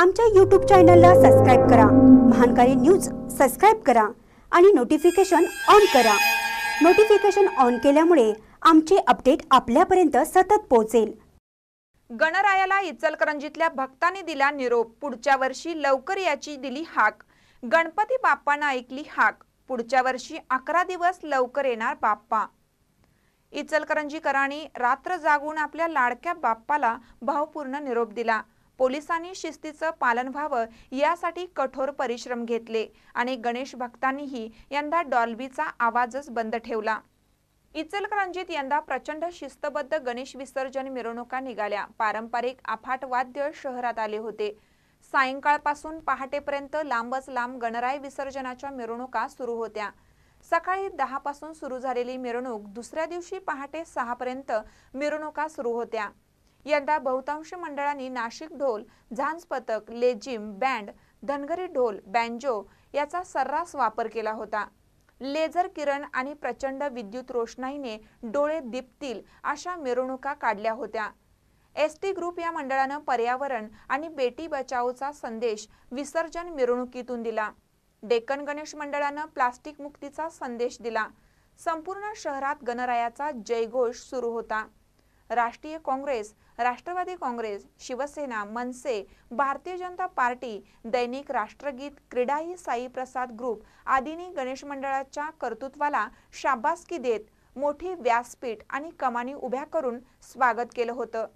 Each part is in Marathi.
आमच्या यूट्यूब चॅनलला सबस्क्राईब करा महानकारी न्यूज सबस्क्राईब करा आणि नोटिफिकेशन ऑन करा नोटिफिकेशन ऑन केल्यामुळे आमचे अपडेट आपल्यापर्यंत सतत पोहोचेल गणरायाला इचलकरंजीतल्या भक्ताने दिला निरोप पुढच्या वर्षी लवकर याची दिली हाक गणपती बाप्पांना ऐकली हाक पुढच्या वर्षी अकरा दिवस लवकर येणार बाप्पा इचलकरंजीकरांनी रात्र जागून आपल्या लाडक्या बाप्पाला भावपूर्ण निरोप दिला पोलिसांनी शिस्तीचं पालन व्हावं यासाठी कठोर परिश्रम घेतले आणि गणेश भक्तांनीही यंदा डॉल्बीचा आवाजच बंद ठेवला इचलकरंजीत यंदा प्रचंड शिस्तबद्ध गणेश विसर्जन मिरवणुका निघाल्या पारंपरिक आफाट वाद्य शहरात आले होते सायंकाळपासून पहाटेपर्यंत लांबच लांब गणराय विसर्जनाच्या मिरवणुका सुरू होत्या सकाळी दहापासून सुरू झालेली मिरवणूक दुसऱ्या दिवशी पहाटे सहापर्यंत मिरवणुका सुरू होत्या यंदा बहुतांश मंडळांनी नाशिक ढोल झांज पथक लेझिम बँड धनगरी ढोल बँजो याचा सर्रास वापर केला होता लेझर किरण आणि प्रचंड विद्युत रोषणाईने डोळे दिपतील अशा मिरवणुका काढल्या होत्या एस टी ग्रुप या मंडळानं पर्यावरण आणि बेटी बचावचा संदेश विसर्जन मिरवणुकीतून दिला डेक्कन गणेश मंडळानं प्लास्टिक मुक्तीचा संदेश दिला संपूर्ण शहरात गणरायाचा जयघोष सुरू होता राष्ट्रीय काँग्रेस राष्ट्रवादी काँग्रेस शिवसेना मनसे भारतीय जनता पार्टी दैनिक राष्ट्रगीत ही साई प्रसाद ग्रुप आदींनी गणेश मंडळाच्या कर्तृत्वाला शाबासकी देत मोठी व्यासपीठ आणि कमानी उभ्या करून स्वागत केलं होतं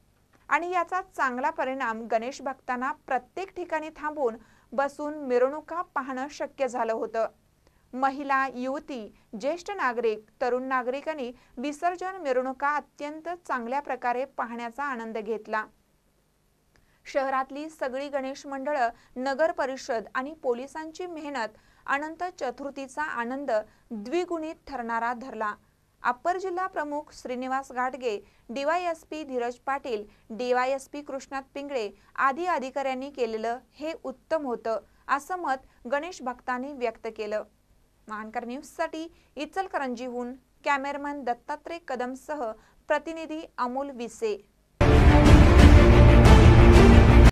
आणि याचा चांगला परिणाम गणेश भक्तांना प्रत्येक ठिकाणी थांबून बसून मिरवणुका पाहणं शक्य झालं होतं महिला युवती ज्येष्ठ नागरिक तरुण नागरिकांनी विसर्जन मिरवणुका अत्यंत चांगल्या प्रकारे पाहण्याचा आनंद घेतला शहरातली सगळी गणेश मंडळं नगर परिषद आणि पोलिसांची मेहनत अनंत चतुर्थीचा आनंद द्विगुणित ठरणारा धरला अप्पर जिल्हा प्रमुख श्रीनिवास घाटगे पी धीरज पाटील डीवायएसपी कृष्णात पिंगळे आदी अधिकाऱ्यांनी केलेलं हे उत्तम होतं असं मत गणेश भक्तांनी व्यक्त केलं महानकर साठी इचलकरंजीहून कॅमेरमन दत्तात्रय कदमसह प्रतिनिधी अमोल विसे